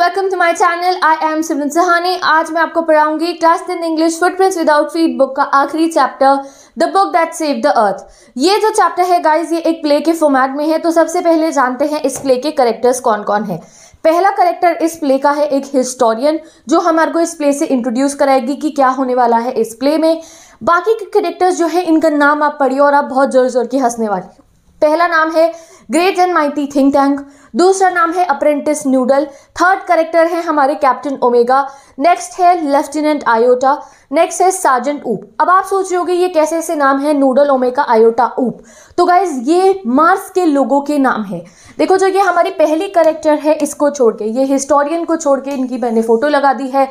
Welcome to my channel I am Simran Sahani आज मैं आपको पढ़ाऊंगी class ten English footprints without feet book का आखिरी chapter the book that save the earth ये जो चैप्टर है गाइज ये एक प्ले के फॉर्मेट में है तो सबसे पहले जानते हैं इस प्ले के करेक्टर्स कौन कौन है पहला करेक्टर इस प्ले का है एक हिस्टोरियन जो हमारे को इस प्ले से इंट्रोड्यूस कराएगी कि क्या होने वाला है इस प्ले में बाकी के करेक्टर्स जो है इनका नाम आप पढ़िए और आप बहुत जोर जोर के हंसने वाले पहला नाम है great and mighty think tank दूसरा नाम है अप्रेंटिस न्यूडल थर्ड करेक्टर है हमारे कैप्टन ओमेगा नेक्स्ट है लेफ्टिनेंट आयोटा नेक्स्ट है सार्जेंट ऊप अब आप सोच रहे होगे ये कैसे ऐसे नाम है नूडल ओमेगा आयोटा ऊप तो गाइज ये मार्स के लोगों के नाम है देखो जो ये हमारी पहली करेक्टर है इसको छोड़ के ये हिस्टोरियन को छोड़ के इनकी मैंने फ़ोटो लगा दी है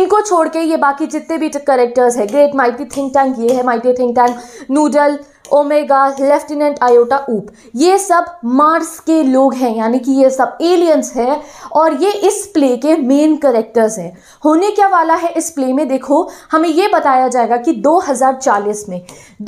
इनको छोड़ के ये बाकी जितने भी करेक्टर्स है ग्रेट माइटी थिंक टैंक ये है mighty think tank noodle Omega lieutenant Iota Oop ये सब मार्स के लोग हैं यानी कि ये सब एलियंस हैं और ये इस प्ले के मेन करेक्टर्स हैं होने क्या वाला है इस प्ले में देखो हमें ये बताया जाएगा कि 2040 में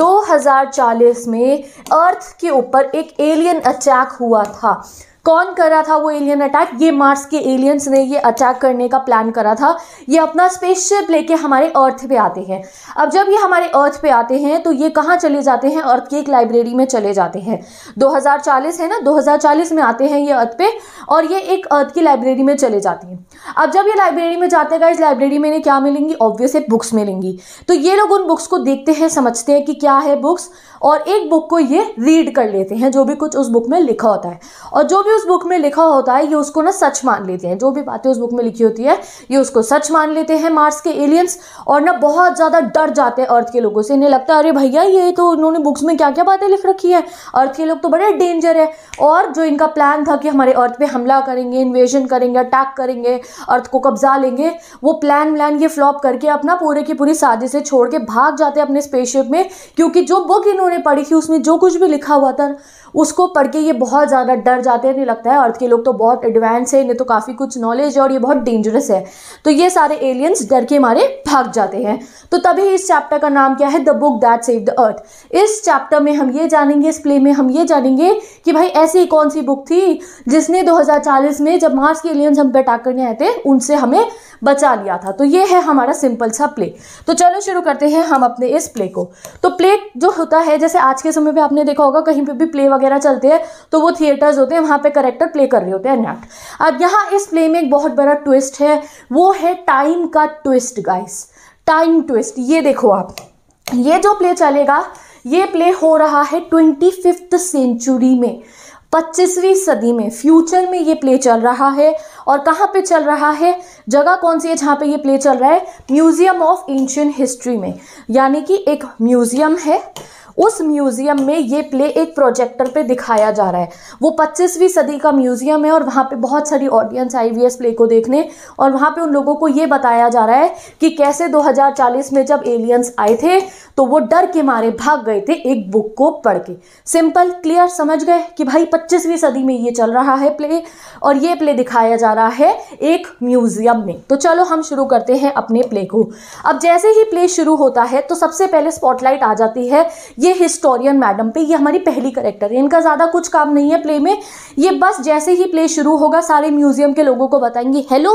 2040 में अर्थ के ऊपर एक एलियन अटैक हुआ था कौन कर रहा था वो एलियन अटैक ये मार्स के एलियंस ने ये अटैक करने का प्लान करा था ये अपना स्पेसशिप लेके हमारे अर्थ पे आते हैं अब जब ये हमारे अर्थ पे आते हैं तो ये कहाँ चले जाते हैं अर्थ की एक लाइब्रेरी में चले जाते हैं 2040 है ना 2040 में आते हैं ये अर्थ पे और ये एक अर्थ की लाइब्रेरी में चले जाते हैं अब जब ये लाइब्रेरी में जाते हैं इस लाइब्रेरी में इन्हें क्या मिलेंगी ऑब्वियस एक बुक्स मिलेंगी तो ये लोग उन बुक्स को देखते हैं समझते हैं कि क्या है बुक्स और एक बुक को ये रीड कर लेते हैं जो भी कुछ उस बुक में लिखा होता है और जो भी भी उस बुक में लिखा होता है ये उसको ना सच मान लेते हैं जो भी बातें उस बुक में लिखी होती है ये उसको सच मान लेते हैं मार्स के एलियंस और ना बहुत ज़्यादा डर जाते हैं अर्थ के लोगों से इन्हें लगता है अरे भैया ये तो उन्होंने बुक्स में क्या क्या बातें लिख रखी है अर्थ के लोग तो बड़े डेंजर है और जो इनका प्लान था कि हमारे अर्थ पर हमला करेंगे इन्वेजन करेंगे अटैक करेंगे अर्थ को कब्जा लेंगे वो प्लान व्लान ये फ्लॉप करके अपना पूरे की पूरी से छोड़ के भाग जाते हैं अपने स्पेसशिप में क्योंकि जो बुक इन्होंने पढ़ी थी उसमें जो कुछ भी लिखा हुआ था उसको पढ़ के ये बहुत ज़्यादा डर जाते हैं नहीं लगता है अर्थ के लोग तो बहुत एडवांस है इन्हें तो काफ़ी कुछ नॉलेज है और ये बहुत डेंजरस है तो ये सारे एलियंस डर के मारे भाग जाते हैं तो तभी इस चैप्टर का नाम क्या है the book that save the earth इस चैप्टर में हम ये जानेंगे इस प्ले में हम ये जानेंगे कि भाई ऐसी कौन सी बुक थी जिसने दो में जब मार्स के एलियंस हम पे अटैक करने आए थे उनसे हमें बचा लिया था तो ये है हमारा सिंपल सा प्ले तो चलो शुरू करते हैं हम अपने इस प्ले को तो प्ले जो होता है जैसे आज के समय पर आपने देखा होगा कहीं पर भी प्ले वगैरह चलते हैं तो वो थिएटर्स होते हैं वहाँ पर करेक्टर प्ले कर रहे होते हैं नाट अब यहाँ इस प्ले में एक बहुत बड़ा ट्विस्ट है वो है टाइम का ट्विस्ट गाइस टाइम ट्विस्ट ये देखो आप ये जो प्ले चलेगा ये प्ले हो रहा है ट्वेंटी फिफ्थ सेंचुरी में पच्चीसवीं सदी में फ्यूचर में ये प्ले चल रहा है और कहाँ पे चल रहा है जगह कौन सी है जहाँ पे ये प्ले चल रहा है म्यूज़ियम ऑफ एंशियन हिस्ट्री में यानी कि एक म्यूज़ियम है उस म्यूज़ियम में ये प्ले एक प्रोजेक्टर पे दिखाया जा रहा है वो 25वीं सदी का म्यूज़ियम है और वहाँ पे बहुत सारी ऑडियंस आई हुई है इस प्ले को देखने और वहाँ पे उन लोगों को ये बताया जा रहा है कि कैसे 2040 में जब एलियंस आए थे तो वो डर के मारे भाग गए थे एक बुक को पढ़ के सिंपल क्लियर समझ गए कि भाई पच्चीसवीं सदी में ये चल रहा है प्ले और ये प्ले दिखाया जा रहा है एक म्यूज़ियम में तो चलो हम शुरू करते हैं अपने प्ले को अब जैसे ही प्ले शुरू होता है तो सबसे पहले स्पॉटलाइट आ जाती है ये हिस्टोरियन मैडम पे ये हमारी पहली करेक्टर है इनका ज़्यादा कुछ काम नहीं है प्ले में ये बस जैसे ही प्ले शुरू होगा सारे म्यूज़ियम के लोगों को बताएंगी हेलो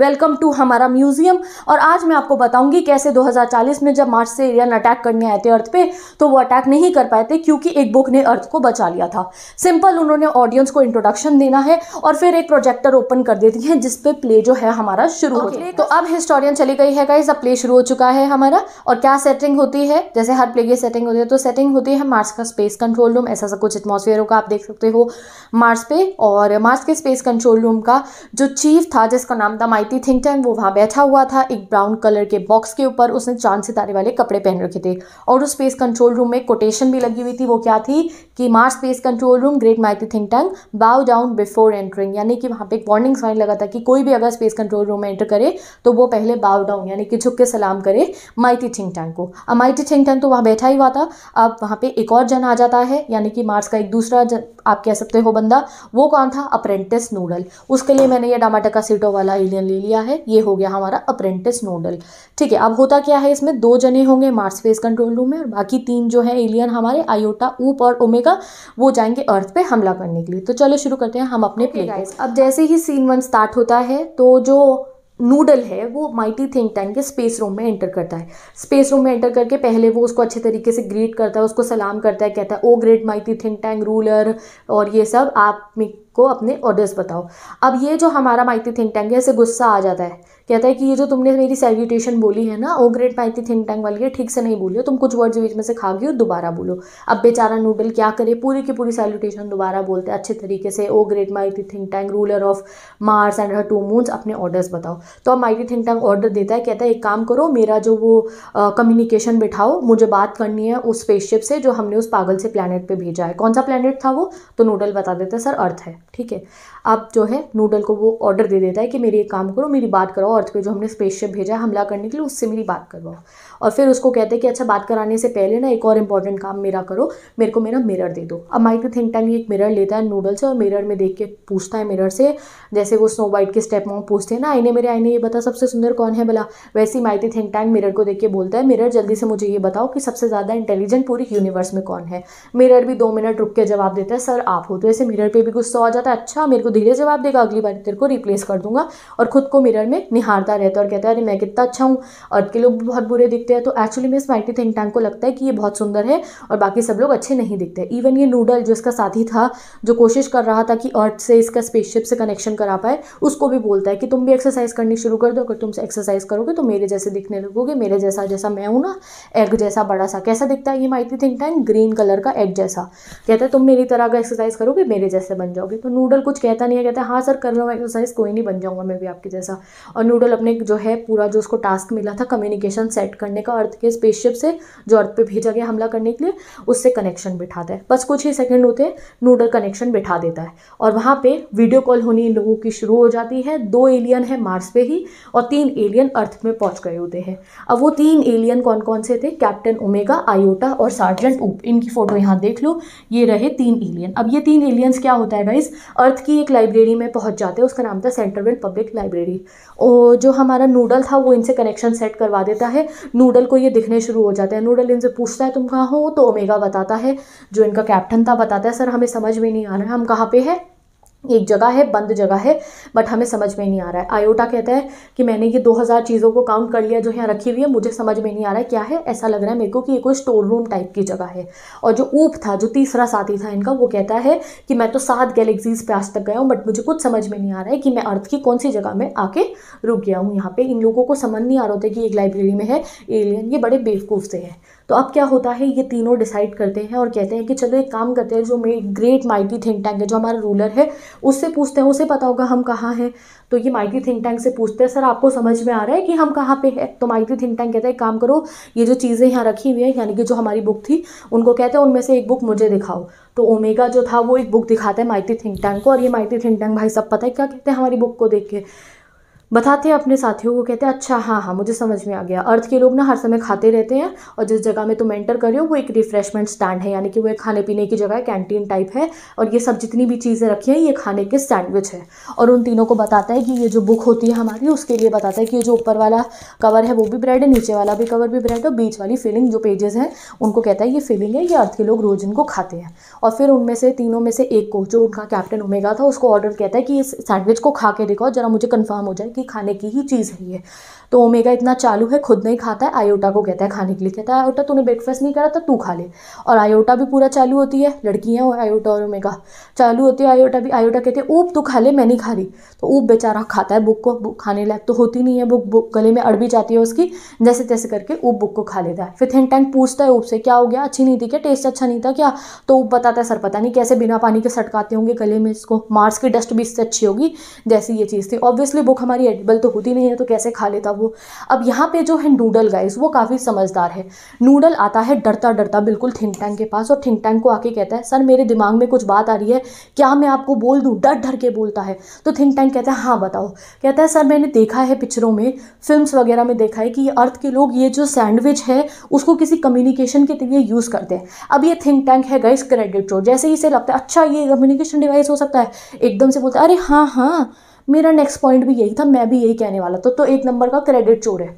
वेलकम टू हमारा म्यूज़ियम और आज मैं आपको बताऊंगी कैसे 2040 में जब मार्स से एरियन अटैक करने आए थे अर्थ पे तो वो अटैक नहीं कर पाए थे क्योंकि एक बुक ने अर्थ को बचा लिया था सिंपल उन्होंने ऑडियंस को इंट्रोडक्शन देना है और फिर एक प्रोजेक्टर ओपन कर देती है जिसपे प्ले जो है हमारा शुरू okay. हो तो, तो अब हिस्टोरियन चली गई है प्ले शुरू हो चुका है हमारा और क्या सेटिंग होती है जैसे हर प्ले की सेटिंग होती है तो सेटिंग होती है मार्स का स्पेस कंट्रोल रूम ऐसा सा कुछ एटमोसफेयर होगा आप देख सकते हो मार्स पे और मार्स के स्पेस कंट्रोल रूम का जो चीफ था जिसका नाम था माइटी थिंक टैंक वो वहाँ बैठा हुआ था एक ब्राउन कलर के बॉक्स के ऊपर उसने चांद सितारे वाले कपड़े पहन रखे थे और उस स्पेस कंट्रोल रूम में कोटेशन भी लगी हुई थी वो क्या थी कि Mars space control room great mighty think tank bow down before entering यानी कि वहाँ पर एक वार्निंग साइन लगा था कि कोई भी अगर स्पेस कंट्रोल रूम में एंटर करे तो वो पहले बाउ डाउन यानी कि झुक के सलाम करे माइटी थिंक टैंक को अब माइटी थिंक टैंक तो वहाँ बैठा ही हुआ था अब वहाँ पे एक और जन आ जाता है यानी कि मार्स का एक दूसरा जन आप कह सकते हो बंदा वो कौन था अप्रेंटिस नूडल उसके लिए मैंने ये का सीटो वाला एलियन ले लिया है ये हो गया हमारा अप्रेंटिस नूडल ठीक है अब होता क्या है इसमें दो जने होंगे मार्स फेस कंट्रोल रूम में और बाकी तीन जो है एलियन हमारे आयोटा ऊप और ओमेगा वो जाएंगे अर्थ पर हमला करने के लिए तो चलो शुरू करते हैं हम अपने प्ले अब जैसे ही सीन वन स्टार्ट होता है तो जो नूडल है वो माइटी थिंक टैंक के स्पेस रूम में एंटर करता है स्पेस रूम में एंटर करके पहले वो उसको अच्छे तरीके से ग्रीट करता है उसको सलाम करता है कहता है O great mighty think tank ruler और ये सब आप को अपने ऑर्डर्स बताओ अब ये जो हमारा माइटी थिंक टैंक है इसे गुस्सा आ जाता है कहता है कि ये जो तुमने मेरी सैल्यूटेशन बोली है ना ओ ग्रेट पैंती थिंक टैंक वाली है ठीक से नहीं बोली तुम कुछ वर्ड्स बीच में से खा गई और दोबारा बोलो अब बेचारा नूडल क्या करे पूरी की पूरी सैल्यूटेशन दोबारा बोलते हैं अच्छे तरीके से O great mighty think tank ruler of Mars and her two moons अपने ऑर्डर्स बताओ तो अब माइटी थिंक टैंक ऑर्डर देता है कहता है एक काम करो मेरा जो वो कम्युनिकेशन बिठाओ मुझे बात करनी है उस स्पेसशिप से जो हमने उस पागल से प्लानट पर भेजा है कौन सा प्लानट था वो तो नूडल बता देता है सर अर्थ है ठीक है अब जो है नूडल को वो ऑर्डर दे देता है कि मेरी एक काम करो मेरी बात करो अर्थ पे जो हमने स्पेसशिप भेजा हमला करने के लिए उससे मेरी बात करवाओ और फिर उसको कहते हैं कि अच्छा बात कराने से पहले ना एक और इंपॉर्टेंट काम मेरा करो मेरे को मेरा मिरर दे दो अब माइक थिंक टैंक एक मिरर लेता है नूडल से और मिरर में देख के पूछता है मिरर से जैसे वो स्नो वाइट के स्टेप मॉम पूछते हैं ना आईने मेरे आईने ये बता सबसे सुंदर कौन है भला वैसे ही माइक थिंक टैंक मिरर को देख के बोलता है मिरर जल्दी से मुझे ये बताओ कि सबसे ज़्यादा इंटेलिजेंट पूरी यूनिवर्स में कौन है मिरर भी दो मिनट रुक के जवाब देता है सर आप हो तो ऐसे मिरर पर भी गुस्सा आ जाता है अच्छा मेरे को धीरे जवाब देगा अगली बार तेरे को रिप्लेस कर दूंगा और खुद को मिरर में निहारता रहता है और कहता है अरे मैं कितना अच्छा हूँ और के लोग बहुत बुरे दिखते देखते हैं तो एक्चुअली में इस माइटी थिंक टैंक को लगता है कि ये बहुत सुंदर है और बाकी सब लोग अच्छे नहीं दिखते इवन ये नूडल जो इसका साथी था जो कोशिश कर रहा था कि अर्थ से इसका स्पेसशिप से कनेक्शन करा पाए उसको भी बोलता है कि तुम भी एक्सरसाइज करनी शुरू कर दो अगर तुम एक्सरसाइज करोगे तो मेरे जैसे दिखने लगोगे मेरे जैसा जैसा मैं हूँ ना एग जैसा बड़ा सा कैसा दिखता है ये mighty think tank green colour का एग जैसा कहता है तुम मेरी तरह अगर एक्सरसाइज करोगे मेरे जैसे बन जाओगे तो नूडल कुछ कहता नहीं है कहता हाँ सर कर रहा हूँ एक्सरसाइज कोई नहीं बन जाऊँगा मैं भी आपके जैसा और नूडल अपने जो है पूरा जो उसको टास्क मिला था कम्युनिकेशन सेट करने करने का अर्थ के स्पेसशिप से जो अर्थ पे भेजा गया हमला करने के लिए उससे कनेक्शन बिठाता है बस कुछ ही सेकंड होते हैं नूडल कनेक्शन बिठा देता है और वहाँ पे वीडियो कॉल होनी इन लोगों की शुरू हो जाती है दो एलियन है मार्स पे ही और तीन एलियन अर्थ में पहुँच गए होते हैं अब वो तीन एलियन कौन कौन से थे कैप्टन ओमेगा आयोटा और सार्जेंट ऊप इनकी फ़ोटो यहाँ देख लो ये रहे तीन एलियन अब ये तीन एलियंस क्या होता है गाइज अर्थ की एक लाइब्रेरी में पहुँच जाते हैं उसका नाम था सेंट्रल पब्लिक लाइब्रेरी और जो हमारा नूडल था वो इनसे कनेक्शन सेट करवा देता है नूडल नूडल को ये दिखने शुरू हो जाते हैं नूडल इनसे पूछता है तुम कहाँ हो तो ओमेगा बताता है जो इनका कैप्टन था बताता है सर हमें समझ में नहीं आ रहा है हम कहाँ पे है एक जगह है बंद जगह है बट हमें समझ में नहीं आ रहा है आयोटा कहता है कि मैंने ये 2000 चीज़ों को काउंट कर लिया जो यहाँ रखी हुई है मुझे समझ में नहीं आ रहा है क्या है ऐसा लग रहा है मेरे को कि ये कोई स्टोर रूम टाइप की जगह है और जो ऊप था जो तीसरा साथी था इनका वो कहता है कि मैं तो सात गैलेक्सीज पे आज तक गया हूँ बट मुझे कुछ समझ में नहीं आ रहा है कि मैं अर्थ की कौन सी जगह में आके रुक गया हूँ यहाँ पर इन लोगों को समझ नहीं आ रहा होता कि एक लाइब्रेरी में है एलियन ये बड़े बेवकूफ़ से है तो अब क्या होता है ये तीनों डिसाइड करते हैं और कहते हैं कि चलो एक काम करते हैं जो मे ग्रेट माइटी थिंक टैंक है जो हमारा रूलर है उससे पूछते हैं उसे पता होगा हम कहाँ हैं तो ये माइटी थिंक टैंक से पूछते हैं सर आपको समझ में आ रहा है कि हम कहाँ पे हैं तो माइटी थिंक टैंक कहते हैं काम करो ये जो चीज़ें यहाँ रखी हुई हैं यानी कि जो हमारी बुक थी उनको कहते हैं उनमें से एक बुक मुझे दिखाओ तो ओमेगा जो था वो एक बुक दिखाता है माइटी थिंक टैंक को और ये माइटी थिंक टैंक भाई सब पता है क्या कहते हैं हमारी बुक को देख के बताते हैं अपने साथियों को कहते हैं अच्छा हाँ हाँ मुझे समझ में आ गया अर्थ के लोग ना हर समय खाते रहते हैं और जिस जगह में तुम एंटर कर रहे हो वो एक रिफ्रेशमेंट स्टैंड है यानी कि वो एक खाने पीने की जगह है कैंटीन टाइप है और ये सब जितनी भी चीज़ें रखी हैं ये खाने के सैंडविच है और उन तीनों को बताता है कि ये जो बुक होती है हमारी उसके लिए बताता है कि ये जो ऊपर वाला कवर है वो भी ब्रेड है नीचे वाला भी कवर भी ब्रेड और बीच वाली फीलिंग जो पेजेस हैं उनको कहता है ये फीलिंग है ये अर्थ के लोग रोज इनको खाते हैं और फिर उनमें से तीनों में से एक को जो उनका कैप्टन उमेगा था उसको ऑर्डर कहता है कि इस सैंडविच को खा के दिखाओ जरा मुझे कन्फर्म हो जाए कि की खाने की ही चीज़ है ये तो ओमेगा इतना चालू है खुद नहीं खाता है आयोटा को कहता है खाने के लिए कहता है आयोटा तूने ब्रेकफास्ट नहीं करा तो तू खा ले और आयोटा भी पूरा चालू होती है लड़कियाँ और आयोटा और ओमेगा चालू होती है आयोटा भी आयोटा कहते हैं ऊप तू खा ले मैं नहीं खा रही तो ऊप बेचारा खाता है बुक को बुक खाने लायक तो होती नहीं है बुक बुक गले में अड़ भी जाती है उसकी जैसे तैसे करके ऊप बुक को खा लेता है फिर थिंक टैंक पूछता है ऊप से क्या हो गया अच्छी नहीं थी क्या टेस्ट अच्छा नहीं था क्या तो ऊप बताता है सर पता नहीं कैसे बिना पानी के सटकाते होंगे गले में इसको मार्स की डस्ट भी इससे अच्छी होगी जैसी ये चीज़ थी ऑब्वियसली बुक हमारी एडिबल तो होती नहीं है तो कैसे खा लेता वो अब यहाँ पे जो है नूडल गाइस वो काफ़ी समझदार है नूडल आता है डरता डरता बिल्कुल थिंक टैंक के पास और थिंक टैंक को आके कहता है सर मेरे दिमाग में कुछ बात आ रही है क्या मैं आपको बोल दूँ डर डर के बोलता है तो थिंक टैंक कहता है हाँ बताओ कहता है सर मैंने देखा है पिक्चरों में फिल्म्स वगैरह में देखा है कि अर्थ के लोग ये जो सैंडविच है उसको किसी कम्युनिकेशन के लिए यूज़ करते हैं अब ये थिंक टैंक है गाइस क्रेडिट जैसे ही इसे लगता है अच्छा ये कम्युनिकेशन डिवाइस हो सकता है एकदम से बोलता है अरे हाँ हाँ मेरा नेक्स्ट पॉइंट भी यही था मैं भी यही कहने वाला था तो एक नंबर का क्रेडिट चोर है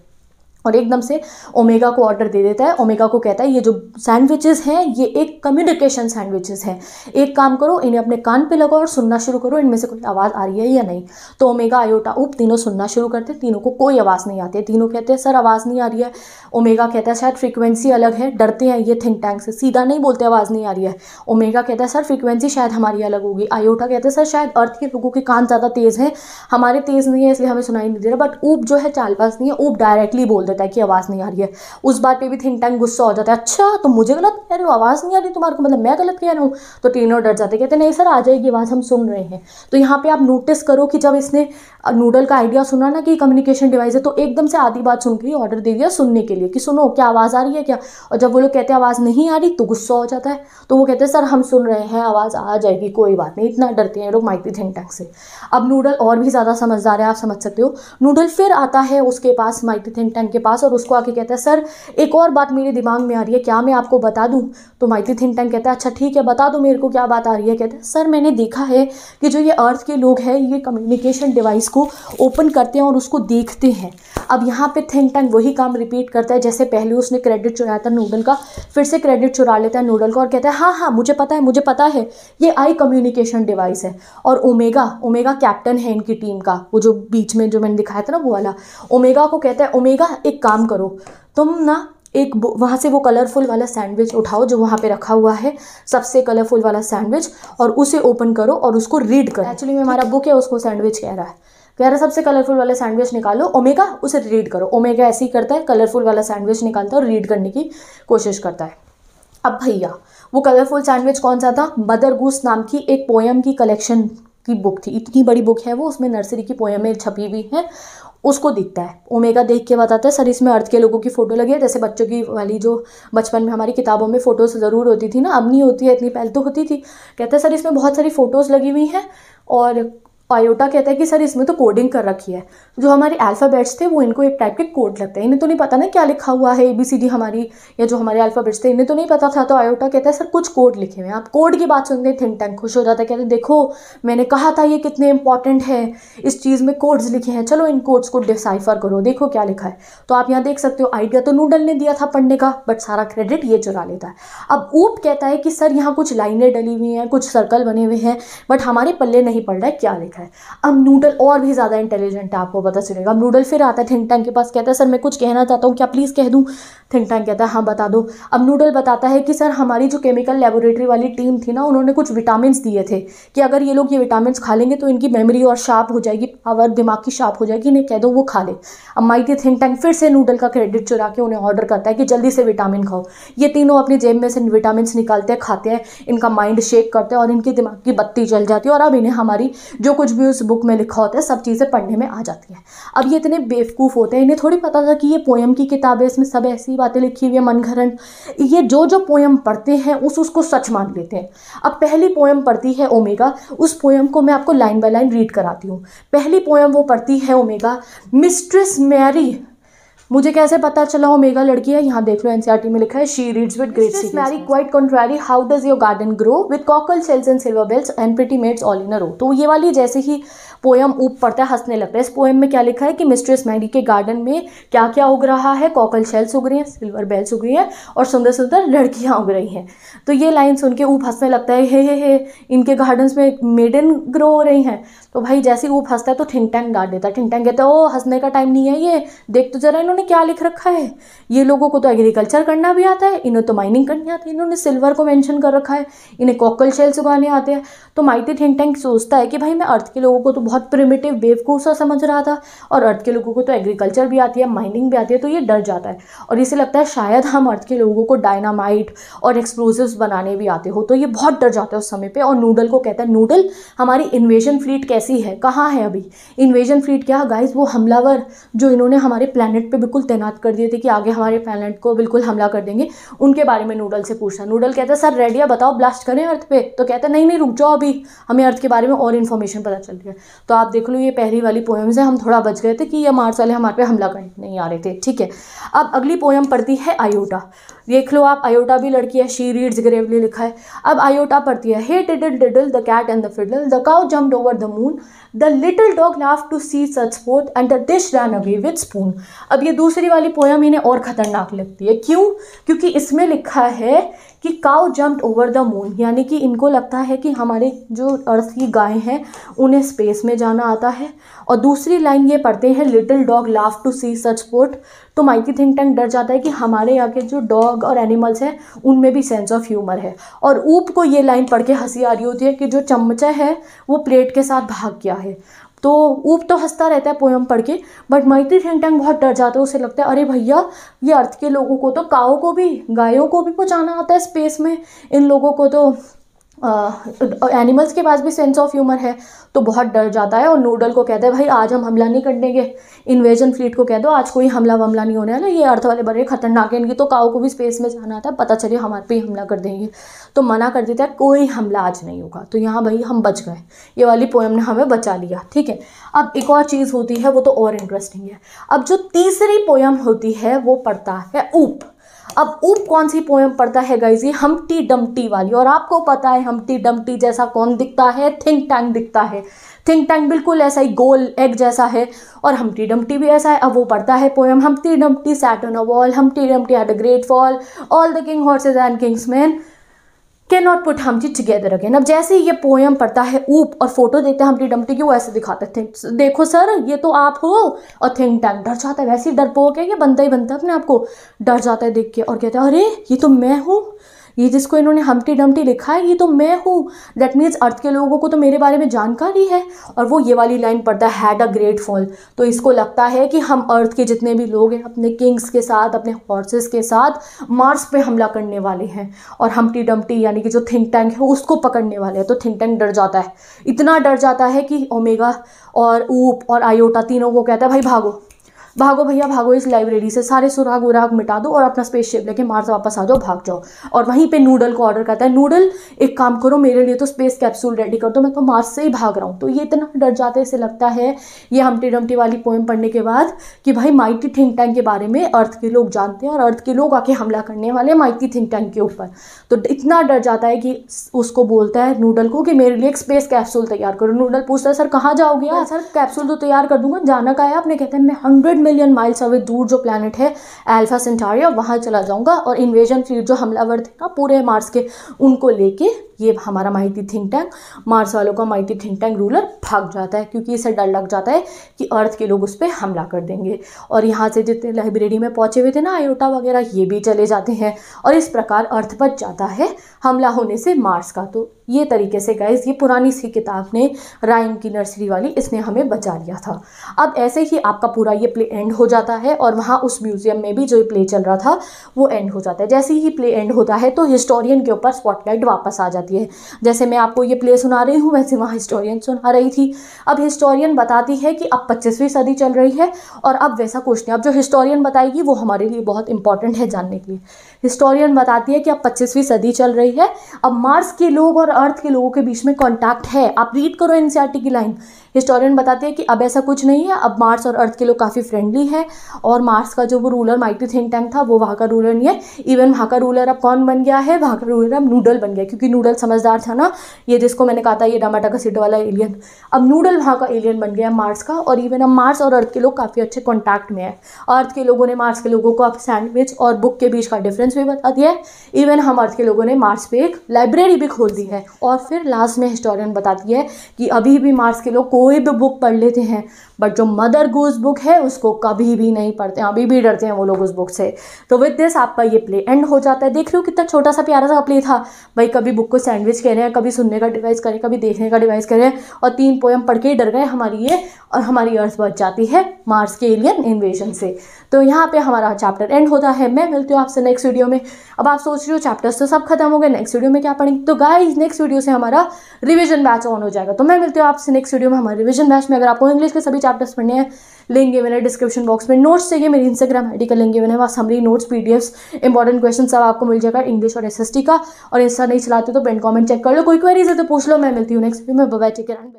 और एकदम से ओमेगा को ऑर्डर दे देता है ओमेगा को कहता है ये जो सैंडविचेस हैं ये एक कम्युनिकेशन सैंडविचेस हैं एक काम करो इन्हें अपने कान पे लगाओ और सुनना शुरू करो इनमें से कोई आवाज़ आ रही है या नहीं तो ओमेगा आयोटा उप तीनों सुनना शुरू करते तीनों को कोई आवाज़ नहीं आती है तीनों कहते हैं सर आवाज़ नहीं आ रही है ओमेगा कहता है शायद फ्रिक्वेंसी अलग है डरते हैं ये थिंक टैंक से सीधा नहीं बोलते आवाज़ नहीं आ रही है ओमेगा कहता है सर फ्रिक्वेंसी शायद हमारी अलग होगी आयोटा कहते हैं सर शायद अर्थ के लोगों के कान ज़्यादा तेज़ हैं हमारे तेज़ नहीं है इसलिए हमें सुनाई नहीं दे रहा बट ऊप जो है चालबाज नहीं है ऊप डायरेक्टली बोल जाता है कि आवाज़ नहीं आ रही है उस बात पे भी थिंक टैंक गुस्सा हो जाता है अच्छा तो मुझे गलत कह रहे हो आवाज़ नहीं आ रही तुम्हारे को मतलब मैं गलत कह रहा हूँ तो तीनों डर जाते कहते नहीं सर आ जाएगी आवाज़ हम सुन रहे हैं तो यहाँ पर आप नोटिस करो कि जब इसने नूडल का आइडिया सुना ना कि कम्युनिकेशन डिवाइस है तो एकदम से आधी बात सुन के ऑर्डर दे दिया सुनने के लिए कि सुनो क्या आवाज़ आ रही है क्या और जब वो लोग कहते हैं आवाज़ नहीं आ रही तो गुस्सा हो जाता है तो वो कहते हैं सर हम सुन रहे हैं आवाज़ आ जाएगी कोई बात नहीं इतना डरते हैं लोग माइक्री थिंक टैंक से अब नूडल और भी ज़्यादा समझदार है आप समझ सकते हो नूडल फिर आता है उसके पास माइक्री थिंक टैंक के पास और उसको आके कहता है सर एक और बात मेरे दिमाग में आ रही है क्या मैं आपको बता दूं तो माइती थिंक टैंक कहता है अच्छा ठीक है बता दो मेरे को क्या बात आ रही है कहते हैं सर मैंने देखा है कि जो ये अर्थ के लोग हैं ये कम्युनिकेशन डिवाइस को ओपन करते हैं और उसको देखते हैं अब यहाँ पर थिंक टैंक वही काम रिपीट करता है जैसे पहले उसने क्रेडिट चुराया था नूडल का फिर से क्रेडिट चुरा लेता है नूडल का और कहता है हाँ हाँ मुझे पता है मुझे पता है ये आई कम्युनिकेशन डिवाइस है और ओमेगा ओमेगा कैप्टन है इनकी टीम का वो जो बीच में जो मैंने दिखाया था ना वो वाला ओमेगा को कहता है ओमेगा एक काम करो तुम ना एक वहाँ से वो कलरफुल वाला सैंडविच उठाओ जो वहाँ पे रखा हुआ है सबसे कलरफुल वाला सैंडविच और उसे ओपन करो और उसको रीड करो एक्चुअली में हमारा बुक है उसको सैंडविच कह रहा है कह रहा है सबसे कलरफुल वाला सैंडविच निकालो ओमेगा उसे रीड करो ओमेगा ऐसे ही करता है कलरफुल वाला सैंडविच निकालता है और रीड करने की कोशिश करता है अब भैया वो कलरफुल सैंडविच कौन सा था मदर गूस नाम की एक पोएम की कलेक्शन की बुक थी इतनी बड़ी बुक है वो उसमें नर्सरी की पोएमें छपी हुई हैं उसको दिखता है ओमेगा देख के बताता है सर इसमें अर्थ के लोगों की फ़ोटो लगी है जैसे बच्चों की वाली जो बचपन में हमारी किताबों में फ़ोटोज़ ज़रूर होती थी ना अब नहीं होती है इतनी पहले तो होती थी कहते हैं सर इसमें बहुत सारी फ़ोटोज़ लगी हुई हैं और पायोटा कहता है कि सर इसमें तो कोडिंग कर रखी है जो हमारे अल्फ़ाबेट्स थे वो इनको एक टाइप के कोड लगते हैं इन्हें तो नहीं पता ना क्या लिखा हुआ है ए बी सी डी हमारी या जो हमारे अल्फ़ाबेट्स थे इन्हें तो नहीं पता था तो आयोटा कहता है सर कुछ कोड लिखे हुए हैं आप कोड की बात सुनते हैं थिंक टैंक खुश हो जाता है कहते देखो मैंने कहा था ये कितने इंपॉर्टेंट है इस चीज़ में कोड्स लिखे हैं चलो इन कोड्स को डिसाइफर करो देखो क्या लिखा है तो आप यहाँ देख सकते हो आइडिया तो नूडल ने दिया था पढ़ने का बट सारा क्रेडिट ये चुरा लेता है अब ऊप कहता है कि सर यहाँ कुछ लाइनें डली हुई हैं कुछ सर्कल बने हुए हैं बट हमारे पल्ले नहीं पड़ रहा है क्या लिखा है है अब नूडल और भी ज़्यादा इंटेलिजेंट है आपको पता चलेगा अब नूडल फिर आता है थिंक टैंक के पास कहता है सर मैं कुछ कहना चाहता हूँ क्या प्लीज़ कह दूँ थिंक टैंक कहता है हाँ बता दो अब नूडल बताता है कि सर हमारी जो केमिकल लेबोरेटरी वाली टीम थी ना उन्होंने कुछ विटामिन दिए थे कि अगर ये लोग ये विटामिन खा लेंगे तो इनकी मेमोरी और शार्प हो जाएगी पावर दिमाग की शार्प हो जाएगी इन्हें कह दो वो खा ले अब माई के थिंक टैंक फिर से नूडल का क्रेडिट चुरा के उन्हें ऑर्डर करता है कि जल्दी से विटामिन खाओ ये तीनों अपनी जेब में से विटामिन निकालते हैं खाते हैं इनका माइंड शेक करते हैं और इनके दिमाग की बत्ती जल जाती है और अब इन्हें हमारी जो कुछ कुछ भी उस बुक में लिखा होता है सब चीज़ें पढ़ने में आ जाती हैं अब ये इतने बेवकूफ़ होते हैं इन्हें थोड़ी पता था कि ये पोएम की किताब है इसमें सब ऐसी बातें लिखी हुई है मनघरन ये जो जो पोएम पढ़ते हैं उस उसको सच मान लेते हैं अब पहली पोएम पढ़ती है ओमेगा उस पोएम को मैं आपको लाइन बाय लाइन रीड कराती हूँ पहली पोएम वो पढ़ती है ओमेगा मिस्ट्रेस मैरी मुझे कैसे पता चला मेगा लड़की है यहाँ देख लो एनसीआरटी e में लिखा है she reads with great series Mary quite contrary how does your garden grow with cockle shells and silver bells and pretty maids all in a row तो ये वाली जैसे ही पोयम ऊप पड़ता है हंसने लगता है इस पोएम में क्या लिखा है कि मिस्ट्रेस मैगी के गार्डन में क्या क्या उग रहा है कॉकल शेल्स उग रही हैं सिल्वर बेल्स उग रही हैं और सुंदर सुंदर लड़कियाँ उग रही हैं तो ये लाइन सुन के ऊप हंसने लगता है हे हे हे इनके गार्डन्स में मेडन ग्रो हो रही हैं तो भाई जैसे ऊप हंसता है तो ठिंग टैंग गाड़ देता है ठिंग टैंग कहता है ओ हंसने का टाइम नहीं है ये देख तो जरा इन्होंने क्या लिख रखा है ये लोगों को तो एग्रीकल्चर करना भी आता है इन्हें तो माइनिंग करनी आती है इन्होंने सिल्वर को मैंशन कर रखा है इन्हें कॉकल शेल्स उगाने आते हैं तो माइटी ठिंग टैंग सोचता है कि भाई मैं अर्थ के लोगों को तो बहुत प्रिमेटिव को सा समझ रहा था और अर्थ के लोगों को तो एग्रीकल्चर भी आती है माइनिंग भी आती है तो ये डर जाता है और इसे लगता है शायद हम अर्थ के लोगों को डायनामाइट और एक्सप्लोजिव बनाने भी आते हो तो ये बहुत डर जाता है उस समय पर और नूडल को कहता है नूडल हमारी इन्वेजन फ्लीट कैसी है कहाँ है अभी इन्वेजन फ्लीट क्या गाइज वो हमलावर जो इन्होंने हमारे प्लानट पर बिल्कुल तैनात कर दिए थे कि आगे हमारे प्लानट को बिल्कुल हमला कर देंगे उनके बारे में नूडल से पूछा नूडल कहता है सर रेडिया बताओ ब्लास्ट करें अर्थ पे तो कहता है नहीं नहीं रुक जाओ अभी हमें अर्थ के बारे में और इन्फॉर्मेशन पता चल रही है तो आप देख लो ये पहली वाली पोएम से हम थोड़ा बच गए थे कि ये मार्स वाले हमारे पे हमला करने नहीं आ रहे थे ठीक है अब अगली पोएम पढ़ती है आयोटा देख लो आप आयोटा भी लड़की है शी रीड्स ग्रेवली लिखा है अब आयोटा पढ़ती है hey diddle diddle the cat and the fiddle the cow jumped over the moon the little dog laugh to see such sport and the dish ran away with spoon अब ये दूसरी वाली पोएम इन्हें और ख़तरनाक लगती है क्यों क्योंकि इसमें लिखा है कि cow jumped over the moon यानी कि इनको लगता है कि हमारे जो अर्थ की गाय हैं उन्हें स्पेस में जाना आता है और दूसरी लाइन ये पढ़ते हैं little dog laugh to see such sport तो माइकी थिंक टैंक डर जाता है कि हमारे यहाँ के जो डॉग और एनिमल्स हैं उनमें भी सेंस ऑफ ह्यूमर है और ऊप को ये लाइन पढ़ के हंसी आ रही होती है कि जो चमचा है वो प्लेट के साथ भाग गया है तो ऊप तो हंसता रहता है पोयम पढ़ के बट मैत्री ठेंगटंग बहुत डर जाता है उसे लगता है अरे भैया ये अर्थ के लोगों को तो काओ को भी गायों को भी पहुँचाना आता है स्पेस में इन लोगों को तो एनिमल्स के पास भी सेंस ऑफ ह्यूमर है तो बहुत डर जाता है और नूडल को कहते हैं भाई आज हम हमला नहीं कर देंगे इन्वेजन फ्लीट को कह दो आज कोई हमला वमला नहीं होने वाला ये अर्थ वाले बड़े खतरनाक है इनकी तो काओ को भी स्पेस में जाना था पता चले हमारे पे हमला कर देंगे तो मना कर देता है कोई हमला आज नहीं होगा तो यहाँ भाई हम बच गए ये वाली पोएम ने हमें बचा लिया ठीक है अब एक और चीज़ होती है वो तो और इंटरेस्टिंग है अब जो तीसरी पोएम होती है वो पड़ता है ऊप अब ऊप कौन सी पोएम पढ़ता है गाइज ये हम्टी डमटी वाली और आपको पता है हम्टी डमटी जैसा कौन दिखता है थिंक टैंक दिखता है थिंक टैंक बिल्कुल ऐसा ही गोल एग जैसा है और हमटी डमटी भी ऐसा है अब वो पढ़ता है poem Humpty sat on a wall Humpty at a great fall all the king horses and kings men can not put हम जी टुगेदर अगेन अब जैसे ये पोएम पढ़ता है ऊप और फोटो देखते हैं हम डमटी की वो ऐसे दिखाते थे देखो सर ये तो आप हो और थिंक टैंक डर जाता है वैसे ही डर पो क्या ये बनता ही बनता है अपने आपको डर जाता है देख के और कहता है अरे ये तो मैं हूँ ये जिसको इन्होंने हमटी डमटी लिखा है ये तो मैं हूँ दैट मीन्स अर्थ के लोगों को तो मेरे बारे में जानकारी है और वो ये वाली लाइन पढ़ता है हैड अ ग्रेट फॉल तो इसको लगता है कि हम अर्थ के जितने भी लोग हैं अपने किंग्स के साथ अपने हॉर्सेस के साथ मार्स पे हमला करने वाले हैं और हमटी डमटी यानी कि जो थिंक टैंक है उसको पकड़ने वाले हैं तो थिंक टैंक डर जाता है इतना डर जाता है कि ओमेगा और ऊप और आयोटा तीनों को कहता है भाई भागो भागो भैया भागो इस लाइब्रेरी से सारे सुराग उराग मिटा दो और अपना स्पेसशिप लेके मार्स वापस आ जाओ भाग जाओ और वहीं पे नूडल को ऑर्डर करता है नूडल एक काम करो मेरे लिए तो स्पेस कैप्सूल रेडी कर दो मैं तो मार्स से ही भाग रहा हूँ तो ये इतना डर जाते इसे लगता है ये हमटी डमटी वाली पोएम पढ़ने के बाद कि भाई माइटी थिंक टैंक के बारे में अर्थ के लोग जानते हैं और अर्थ के लोग आके हमला करने वाले हैं माइटी थिंक टैंक के ऊपर तो इतना डर जाता है कि उसको बोलता है नूडल को कि मेरे लिए एक स्पेस कैप्सूल तैयार करो नूडल पूछता है सर कहाँ जाओगे हाँ, सर कैप्सूल तो तैयार कर दूंगा जाना का है आपने कहते हैं मैं हंड्रेड मिलियन माइल्स अवे दूर जो प्लानट है एल्फा सेंटारिया वहाँ चला जाऊँगा और इन्वेजन फ्लीट जो हमलावर थे ना पूरे मार्स के उनको लेके ये हमारा माइटी थिंक टैंक मार्स वालों का माइटी थिंक टैंक रूलर भाग जाता है क्योंकि इसे डर लग जाता है कि अर्थ के लोग उस पर हमला कर देंगे और यहाँ से जितने लाइब्रेरी में पहुँचे हुए थे ना आयोटा वगैरह ये भी चले जाते हैं और इस प्रकार अर्थ बच जाता है हमला होने से मार्स का तो ये तरीके से गए ये पुरानी सी किताब ने राइम की नर्सरी वाली इसने हमें बचा लिया था अब ऐसे ही आपका पूरा ये प्ले एंड हो जाता है और वहाँ उस म्यूज़ियम में भी जो ये प्ले चल रहा था वो एंड हो जाता है जैसे ही प्ले एंड होता है तो हिस्टोरियन के ऊपर स्पॉटलाइट वापस आ जाती है रहती है जैसे मैं आपको ये प्ले सुना रही हूँ वैसे वहाँ हिस्टोरियन सुना रही थी अब हिस्टोरियन बताती है कि अब पच्चीसवीं सदी चल रही है और अब वैसा कुछ नहीं अब जो हिस्टोरियन बताएगी वो हमारे लिए बहुत इंपॉर्टेंट है जानने के लिए हिस्टोरियन बताती है कि अब पच्चीसवीं सदी चल रही है अब मार्स के लोग और अर्थ के लोगों के बीच में कॉन्टैक्ट है आप रीड करो एनसीआरटी e की लाइन हिस्टोरियन बताते हैं कि अब ऐसा कुछ नहीं है अब मार्स और अर्थ के लोग काफ़ी फ्रेंडली है और मार्स का जो वो रूलर माइटी थिंक टैंक था वो वहाँ का रूलर नहीं है इवन वहाँ का रूलर अब कौन बन गया है वहाँ का रूलर अब नूडल बन गया क्योंकि नूडल समझदार था ना ये जिसको मैंने कहा था ये डामाटा का सीट वाला एलियन अब नूडल वहाँ का एलियन बन गया मार्स का और इवन अब मार्स और अर्थ के लोग काफ़ी अच्छे कॉन्टैक्ट में है अर्थ के लोगों ने मार्स के लोगों को अब सैंडविच और बुक के बीच का डिफरेंस भी बता दिया है इवन हम अर्थ के लोगों ने मार्स पे एक लाइब्रेरी भी खोल दी है और फिर लास्ट में हिस्टोरियन बताती है कि अभी भी मार्स के लोग को कोई भी बुक पढ़ लेते हैं बट जो मदर गूज बुक है उसको कभी भी नहीं पढ़ते हैं अभी भी डरते हैं वो लोग उस बुक से तो विद दिस आपका ये प्ले एंड हो जाता है देख रहे हो कितना छोटा सा प्यारा सा प्ले था भाई कभी बुक को सैंडविच कह रहे हैं कभी सुनने का डिवाइस करें कभी देखने का डिवाइस करें और तीन पोएम पढ़ के ही डर गए हमारी ये और हमारी अर्थ बच जाती है मार्स के एलियन इन्वेजन से तो यहाँ पर हमारा चैप्टर एंड होता है मैं मिलती हूँ आपसे नेक्स्ट वीडियो में अब आप सोच रहे हो चैप्टर्स तो सब खत्म हो गए नेक्स्ट वीडियो में क्या पढ़ेंगे तो गाय नेक्स्ट वीडियो से हमारा रिविजन बैच ऑन हो जाएगा तो मैं मिलती हूँ आपसे नेक्स्ट वीडियो में हमारे हमारे रिविजन बैच में अगर आपको इंग्लिश के सभी चैप्टर्स पढ़ने हैं लिंक मैंने डिस्क्रिप्शन बॉक्स में नोट्स चाहिए मेरी इंस्टाग्राम आईडी का लिंक मैंने वहाँ summary notes P D important question सब आपको मिल जाएगा इंग्लिश और एस का और इंस्टा नहीं चलाते तो पेंट कॉमेंट चेक कर लो कोई क्वेरीज है तो पूछ लो मैं मिलती हूँ नेक्स्ट वीडियो में बाय टेक एंड